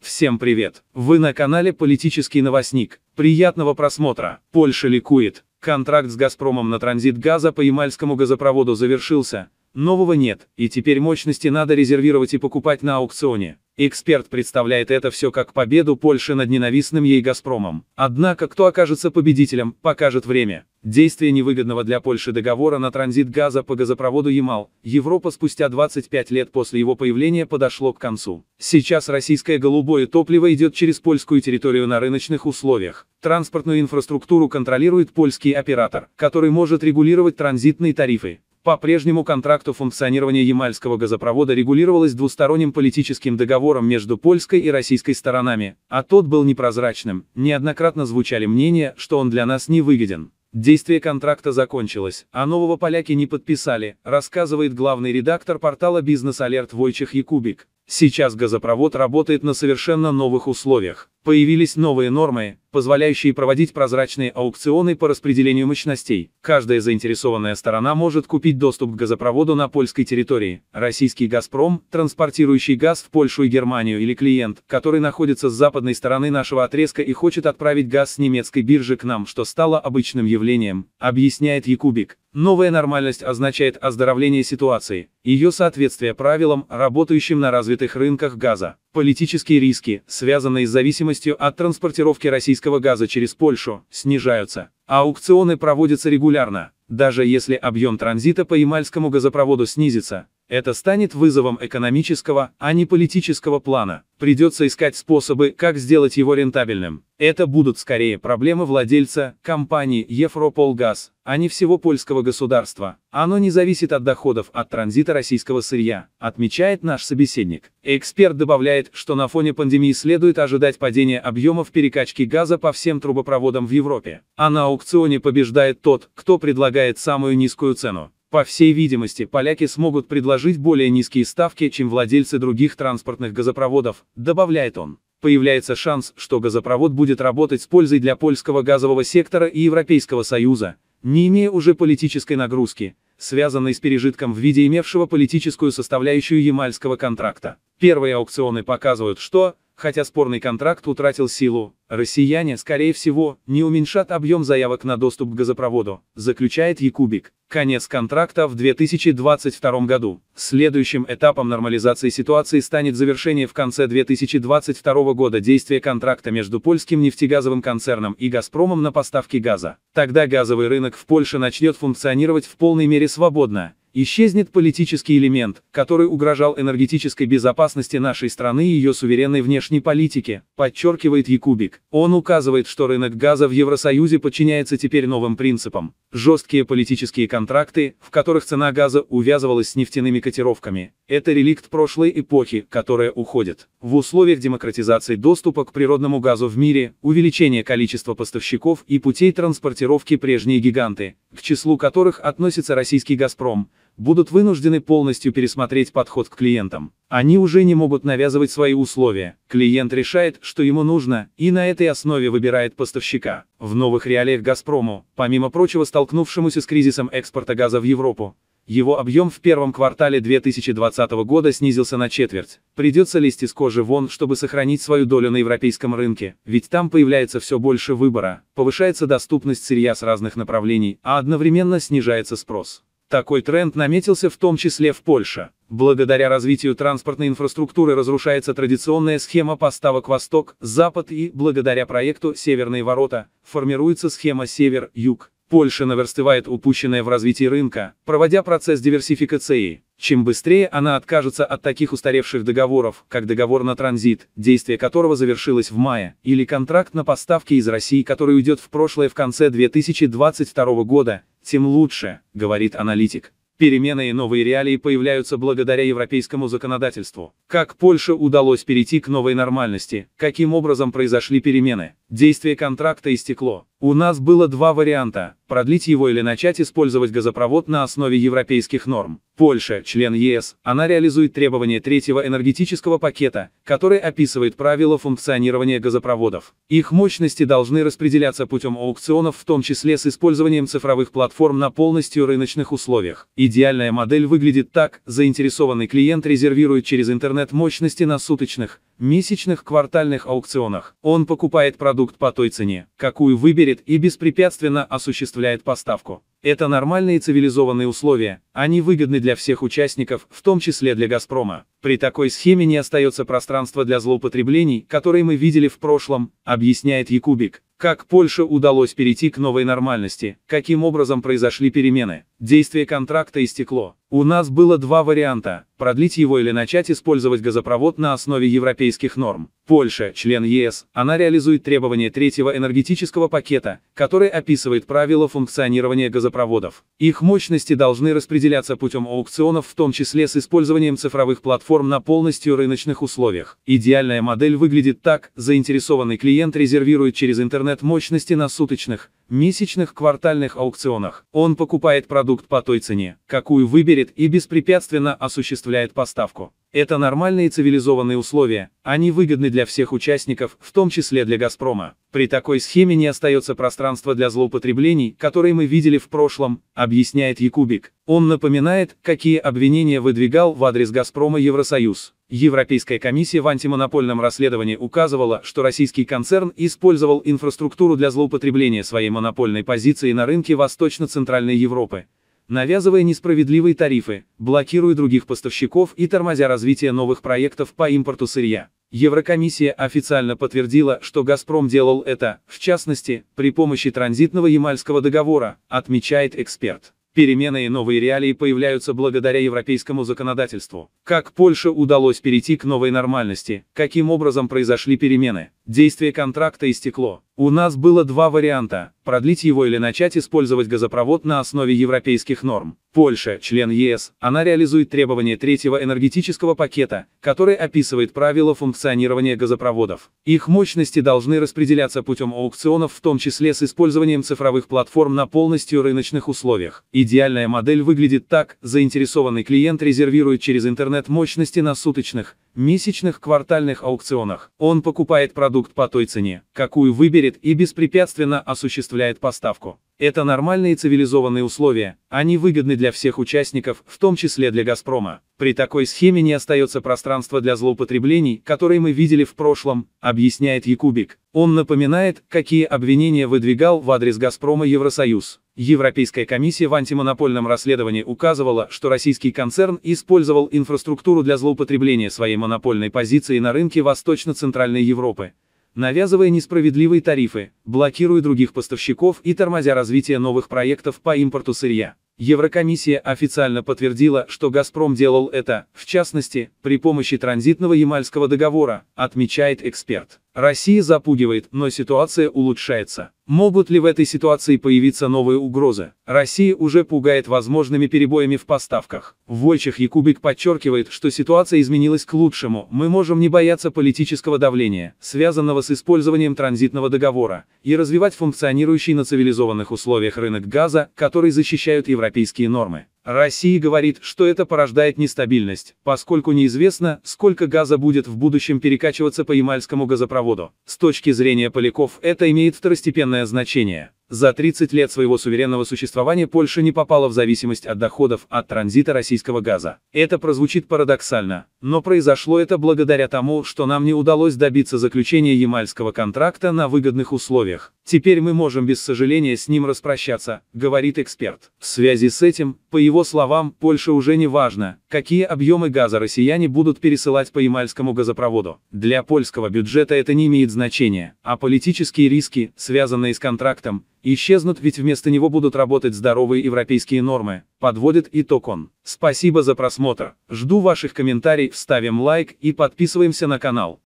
Всем привет! Вы на канале «Политический новостник». Приятного просмотра! Польша ликует. Контракт с «Газпромом» на транзит газа по Ямальскому газопроводу завершился. Нового нет, и теперь мощности надо резервировать и покупать на аукционе. Эксперт представляет это все как победу Польши над ненавистным ей «Газпромом». Однако, кто окажется победителем, покажет время. Действие невыгодного для Польши договора на транзит газа по газопроводу «Ямал» Европа спустя 25 лет после его появления подошло к концу. Сейчас российское голубое топливо идет через польскую территорию на рыночных условиях. Транспортную инфраструктуру контролирует польский оператор, который может регулировать транзитные тарифы. По прежнему контракту функционирование Ямальского газопровода регулировалось двусторонним политическим договором между польской и российской сторонами, а тот был непрозрачным, неоднократно звучали мнения, что он для нас не выгоден. Действие контракта закончилось, а нового поляки не подписали, рассказывает главный редактор портала «Бизнес Алерт» Войчих Якубик. Сейчас газопровод работает на совершенно новых условиях. Появились новые нормы, позволяющие проводить прозрачные аукционы по распределению мощностей. Каждая заинтересованная сторона может купить доступ к газопроводу на польской территории. Российский «Газпром», транспортирующий газ в Польшу и Германию или клиент, который находится с западной стороны нашего отрезка и хочет отправить газ с немецкой биржи к нам, что стало обычным явлением, объясняет Якубик. Новая нормальность означает оздоровление ситуации, ее соответствие правилам, работающим на развитых рынках газа. Политические риски, связанные с зависимостью от транспортировки российского газа через Польшу, снижаются. Аукционы проводятся регулярно. Даже если объем транзита по Ямальскому газопроводу снизится, это станет вызовом экономического, а не политического плана. Придется искать способы, как сделать его рентабельным. Это будут скорее проблемы владельца, компании Европолгаз, а не всего польского государства. Оно не зависит от доходов от транзита российского сырья, отмечает наш собеседник. Эксперт добавляет, что на фоне пандемии следует ожидать падения объемов перекачки газа по всем трубопроводам в Европе. А на аукционе побеждает тот, кто предлагает самую низкую цену. По всей видимости, поляки смогут предложить более низкие ставки, чем владельцы других транспортных газопроводов, добавляет он. Появляется шанс, что газопровод будет работать с пользой для польского газового сектора и Европейского Союза, не имея уже политической нагрузки, связанной с пережитком в виде имевшего политическую составляющую Ямальского контракта. Первые аукционы показывают, что, Хотя спорный контракт утратил силу, россияне, скорее всего, не уменьшат объем заявок на доступ к газопроводу, заключает Якубик. Конец контракта в 2022 году. Следующим этапом нормализации ситуации станет завершение в конце 2022 года действия контракта между польским нефтегазовым концерном и «Газпромом» на поставки газа. Тогда газовый рынок в Польше начнет функционировать в полной мере свободно, Исчезнет политический элемент, который угрожал энергетической безопасности нашей страны и ее суверенной внешней политике, подчеркивает Якубик. Он указывает, что рынок газа в Евросоюзе подчиняется теперь новым принципам. Жесткие политические контракты, в которых цена газа увязывалась с нефтяными котировками, это реликт прошлой эпохи, которая уходит. В условиях демократизации доступа к природному газу в мире, увеличение количества поставщиков и путей транспортировки прежние гиганты, к числу которых относится российский «Газпром», будут вынуждены полностью пересмотреть подход к клиентам. Они уже не могут навязывать свои условия. Клиент решает, что ему нужно, и на этой основе выбирает поставщика. В новых реалиях «Газпрому», помимо прочего столкнувшемуся с кризисом экспорта газа в Европу, его объем в первом квартале 2020 года снизился на четверть. Придется лезть из кожи вон, чтобы сохранить свою долю на европейском рынке, ведь там появляется все больше выбора, повышается доступность сырья с разных направлений, а одновременно снижается спрос. Такой тренд наметился в том числе в Польше. Благодаря развитию транспортной инфраструктуры разрушается традиционная схема поставок Восток, Запад и, благодаря проекту «Северные ворота», формируется схема Север-Юг. Польша наверстывает упущенное в развитии рынка, проводя процесс диверсификации. Чем быстрее она откажется от таких устаревших договоров, как договор на транзит, действие которого завершилось в мае, или контракт на поставки из России, который уйдет в прошлое в конце 2022 года, тем лучше, говорит аналитик. Перемены и новые реалии появляются благодаря европейскому законодательству. Как Польше удалось перейти к новой нормальности? Каким образом произошли перемены? Действие контракта и стекло. У нас было два варианта – продлить его или начать использовать газопровод на основе европейских норм. Польша, член ЕС, она реализует требования третьего энергетического пакета, который описывает правила функционирования газопроводов. Их мощности должны распределяться путем аукционов, в том числе с использованием цифровых платформ на полностью рыночных условиях. Идеальная модель выглядит так – заинтересованный клиент резервирует через интернет мощности на суточных, месячных квартальных аукционах. Он покупает продукт по той цене, какую выберет и беспрепятственно осуществляет поставку. Это нормальные цивилизованные условия, они выгодны для всех участников, в том числе для «Газпрома». При такой схеме не остается пространства для злоупотреблений, которые мы видели в прошлом, объясняет Якубик. Как Польше удалось перейти к новой нормальности? Каким образом произошли перемены? Действие контракта истекло. У нас было два варианта – продлить его или начать использовать газопровод на основе европейских норм. Польша, член ЕС, она реализует требования третьего энергетического пакета, который описывает правила функционирования газопроводов. Их мощности должны распределяться путем аукционов, в том числе с использованием цифровых платформ на полностью рыночных условиях. Идеальная модель выглядит так, заинтересованный клиент резервирует через интернет мощности на суточных, месячных квартальных аукционах. Он покупает продукт по той цене, какую выберет и беспрепятственно осуществляет поставку. Это нормальные цивилизованные условия, они выгодны для всех участников, в том числе для «Газпрома». При такой схеме не остается пространства для злоупотреблений, которые мы видели в прошлом, объясняет Якубик. Он напоминает, какие обвинения выдвигал в адрес «Газпрома» Евросоюз. Европейская комиссия в антимонопольном расследовании указывала, что российский концерн использовал инфраструктуру для злоупотребления своей монопольной позиции на рынке Восточно-Центральной Европы, навязывая несправедливые тарифы, блокируя других поставщиков и тормозя развитие новых проектов по импорту сырья. Еврокомиссия официально подтвердила, что «Газпром» делал это, в частности, при помощи транзитного Ямальского договора, отмечает эксперт. Перемены и новые реалии появляются благодаря европейскому законодательству. Как Польше удалось перейти к новой нормальности, каким образом произошли перемены, действие контракта и стекло. У нас было два варианта – продлить его или начать использовать газопровод на основе европейских норм. Польша, член ЕС, она реализует требования третьего энергетического пакета, который описывает правила функционирования газопроводов. Их мощности должны распределяться путем аукционов, в том числе с использованием цифровых платформ на полностью рыночных условиях. Идеальная модель выглядит так – заинтересованный клиент резервирует через интернет мощности на суточных, месячных квартальных аукционах. Он покупает продукт по той цене, какую выберет и беспрепятственно осуществляет поставку. Это нормальные цивилизованные условия, они выгодны для всех участников, в том числе для «Газпрома». При такой схеме не остается пространства для злоупотреблений, которые мы видели в прошлом, объясняет Якубик. Он напоминает, какие обвинения выдвигал в адрес «Газпрома» Евросоюз. Европейская комиссия в антимонопольном расследовании указывала, что российский концерн использовал инфраструктуру для злоупотребления своей монопольной позиции на рынке Восточно-Центральной Европы, навязывая несправедливые тарифы, блокируя других поставщиков и тормозя развитие новых проектов по импорту сырья. Еврокомиссия официально подтвердила, что «Газпром» делал это, в частности, при помощи транзитного Ямальского договора, отмечает эксперт. Россия запугивает, но ситуация улучшается. Могут ли в этой ситуации появиться новые угрозы? Россия уже пугает возможными перебоями в поставках. Вольчих Якубик подчеркивает, что ситуация изменилась к лучшему, мы можем не бояться политического давления, связанного с использованием транзитного договора, и развивать функционирующий на цивилизованных условиях рынок газа, который защищают европейские нормы. Россия говорит, что это порождает нестабильность, поскольку неизвестно, сколько газа будет в будущем перекачиваться по Ямальскому газопроводу. С точки зрения поляков это имеет второстепенное значение. За 30 лет своего суверенного существования Польша не попала в зависимость от доходов от транзита российского газа. Это прозвучит парадоксально, но произошло это благодаря тому, что нам не удалось добиться заключения Ямальского контракта на выгодных условиях. Теперь мы можем без сожаления с ним распрощаться, говорит эксперт. В связи с этим, по его словам, Польше уже не важно, какие объемы газа россияне будут пересылать по Ямальскому газопроводу. Для польского бюджета это не имеет значения, а политические риски, связанные с контрактом, исчезнут, ведь вместо него будут работать здоровые европейские нормы, подводит итог он. Спасибо за просмотр, жду ваших комментариев, ставим лайк и подписываемся на канал.